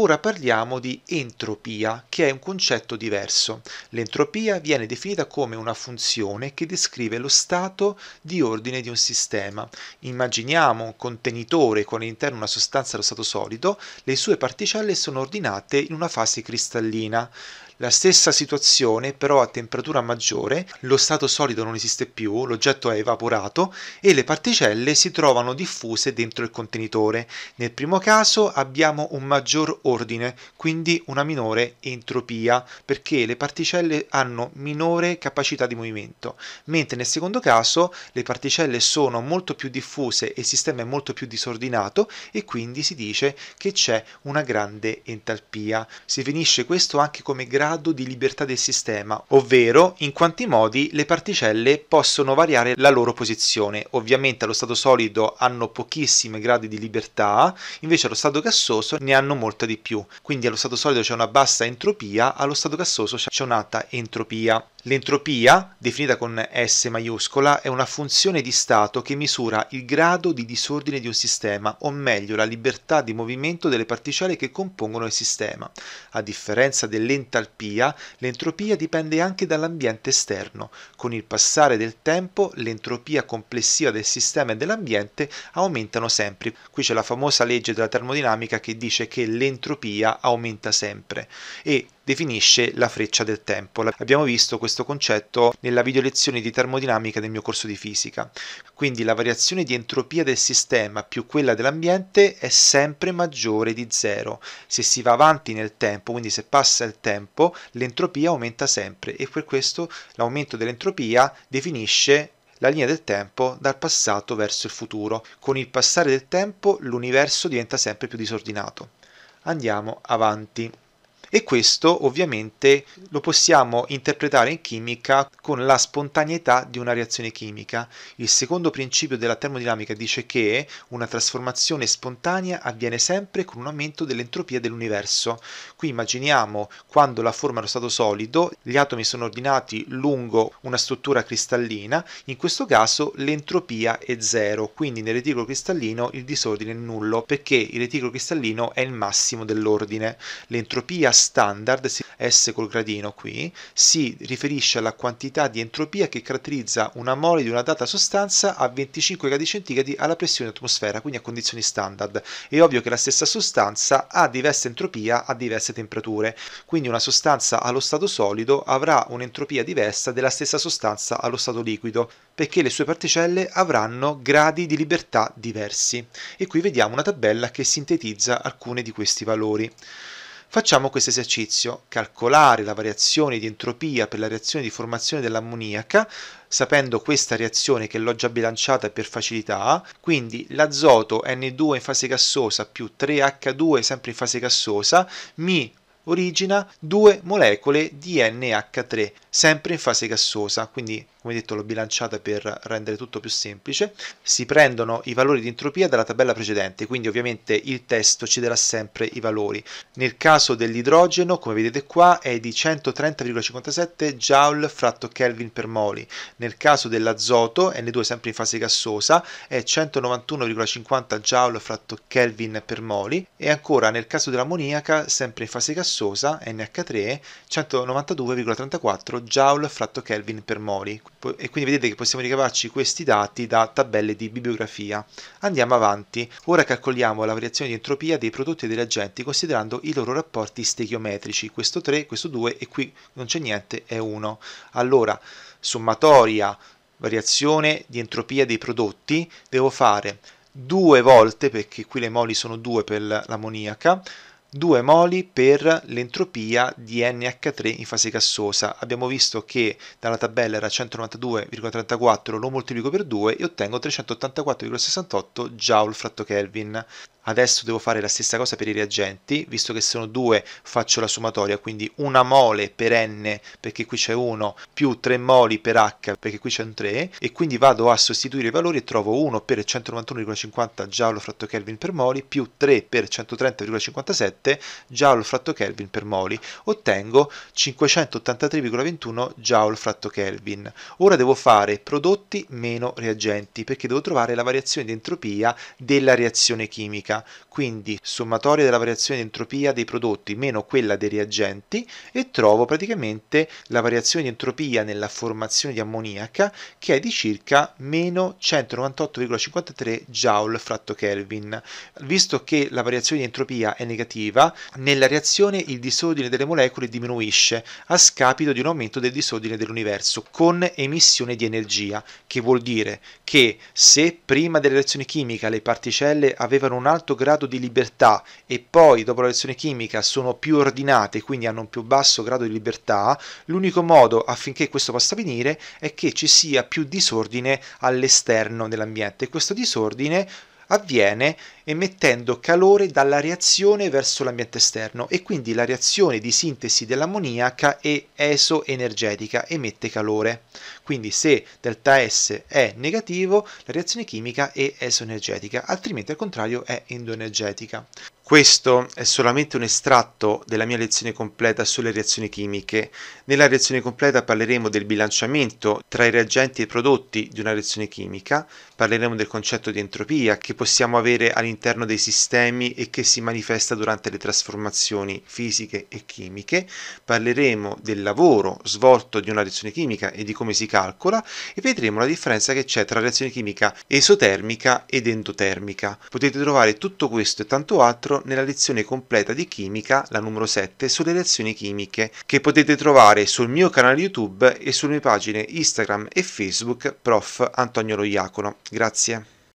Ora parliamo di entropia, che è un concetto diverso. L'entropia viene definita come una funzione che descrive lo stato di ordine di un sistema. Immaginiamo un contenitore con all'interno una sostanza allo stato solido, le sue particelle sono ordinate in una fase cristallina. La stessa situazione però a temperatura maggiore, lo stato solido non esiste più, l'oggetto è evaporato e le particelle si trovano diffuse dentro il contenitore. Nel primo caso abbiamo un maggior ordine, quindi una minore entropia, perché le particelle hanno minore capacità di movimento, mentre nel secondo caso le particelle sono molto più diffuse e il sistema è molto più disordinato e quindi si dice che c'è una grande entalpia. Si finisce questo anche come grado grado di libertà del sistema, ovvero in quanti modi le particelle possono variare la loro posizione. Ovviamente allo stato solido hanno pochissimi gradi di libertà, invece allo stato gassoso ne hanno molta di più. Quindi allo stato solido c'è una bassa entropia, allo stato gassoso c'è un'alta entropia. L'entropia, definita con S maiuscola, è una funzione di stato che misura il grado di disordine di un sistema, o meglio la libertà di movimento delle particelle che compongono il sistema. A differenza dell'entalpia, l'entropia dipende anche dall'ambiente esterno. Con il passare del tempo, l'entropia complessiva del sistema e dell'ambiente aumentano sempre. Qui c'è la famosa legge della termodinamica che dice che l'entropia aumenta sempre e definisce la freccia del tempo. Abbiamo visto questo concetto nella video lezione di termodinamica del mio corso di fisica. Quindi la variazione di entropia del sistema più quella dell'ambiente è sempre maggiore di zero. Se si va avanti nel tempo, quindi se passa il tempo, l'entropia aumenta sempre e per questo l'aumento dell'entropia definisce la linea del tempo dal passato verso il futuro. Con il passare del tempo l'universo diventa sempre più disordinato. Andiamo avanti e questo ovviamente lo possiamo interpretare in chimica con la spontaneità di una reazione chimica. Il secondo principio della termodinamica dice che una trasformazione spontanea avviene sempre con un aumento dell'entropia dell'universo. Qui immaginiamo quando la forma è lo stato solido, gli atomi sono ordinati lungo una struttura cristallina, in questo caso l'entropia è zero, quindi nel reticolo cristallino il disordine è nullo perché il reticolo cristallino è il massimo dell'ordine. L'entropia standard, S col gradino qui, si riferisce alla quantità di entropia che caratterizza una mole di una data sostanza a 25 gradi centigradi alla pressione atmosfera, quindi a condizioni standard. È ovvio che la stessa sostanza ha diversa entropia a diverse temperature, quindi una sostanza allo stato solido avrà un'entropia diversa della stessa sostanza allo stato liquido, perché le sue particelle avranno gradi di libertà diversi. E qui vediamo una tabella che sintetizza alcuni di questi valori. Facciamo questo esercizio, calcolare la variazione di entropia per la reazione di formazione dell'ammoniaca, sapendo questa reazione che l'ho già bilanciata per facilità, quindi l'azoto N2 in fase gassosa più 3H2 sempre in fase gassosa mi origina due molecole di NH3, sempre in fase gassosa, quindi come detto l'ho bilanciata per rendere tutto più semplice, si prendono i valori di entropia dalla tabella precedente, quindi ovviamente il testo ci darà sempre i valori. Nel caso dell'idrogeno, come vedete qua, è di 130,57 Joule fratto Kelvin per moli, nel caso dell'azoto, N2 sempre in fase gassosa, è 191,50 Joule fratto Kelvin per moli e ancora nel caso dell'ammoniaca, sempre in fase gassosa, gassosa NH3 192,34 Joule fratto Kelvin per moli e quindi vedete che possiamo ricavarci questi dati da tabelle di bibliografia. Andiamo avanti, ora calcoliamo la variazione di entropia dei prodotti e degli agenti considerando i loro rapporti stechiometrici, questo 3, questo 2 e qui non c'è niente, è 1. Allora, sommatoria variazione di entropia dei prodotti devo fare due volte perché qui le moli sono due per l'ammoniaca 2 moli per l'entropia di NH3 in fase gassosa. Abbiamo visto che dalla tabella era 192,34, lo moltiplico per 2 e ottengo 384,68 joule fratto Kelvin. Adesso devo fare la stessa cosa per i reagenti, visto che sono due faccio la sommatoria, quindi 1 mole per N perché qui c'è 1 più 3 moli per H perché qui c'è un 3 e quindi vado a sostituire i valori e trovo 1 per 191,50 joule fratto Kelvin per moli più 3 per 130,57 7 joule fratto Kelvin per moli, ottengo 583,21 joule fratto Kelvin. Ora devo fare prodotti meno reagenti perché devo trovare la variazione di entropia della reazione chimica, quindi sommatoria della variazione di entropia dei prodotti meno quella dei reagenti e trovo praticamente la variazione di entropia nella formazione di ammoniaca che è di circa meno 198,53 joule fratto Kelvin. Visto che la variazione di entropia è negativa, negativa, nella reazione il disordine delle molecole diminuisce a scapito di un aumento del disordine dell'universo con emissione di energia, che vuol dire che se prima della reazione chimica le particelle avevano un alto grado di libertà e poi dopo la reazione chimica sono più ordinate, quindi hanno un più basso grado di libertà, l'unico modo affinché questo possa avvenire è che ci sia più disordine all'esterno dell'ambiente. Questo disordine avviene emettendo calore dalla reazione verso l'ambiente esterno e quindi la reazione di sintesi dell'ammoniaca è esoenergetica, emette calore. Quindi se delta S è negativo, la reazione chimica è esoenergetica, altrimenti al contrario è endoenergetica. Questo è solamente un estratto della mia lezione completa sulle reazioni chimiche. Nella reazione completa parleremo del bilanciamento tra i reagenti e i prodotti di una reazione chimica, parleremo del concetto di entropia che possiamo avere all'interno dei sistemi e che si manifesta durante le trasformazioni fisiche e chimiche, parleremo del lavoro svolto di una reazione chimica e di come si calcola e vedremo la differenza che c'è tra reazione chimica esotermica ed endotermica. Potete trovare tutto questo e tanto altro nella lezione completa di chimica, la numero 7, sulle reazioni chimiche, che potete trovare sul mio canale YouTube e sulle mie pagine Instagram e Facebook Prof. Antonio Lo Iacono. Grazie.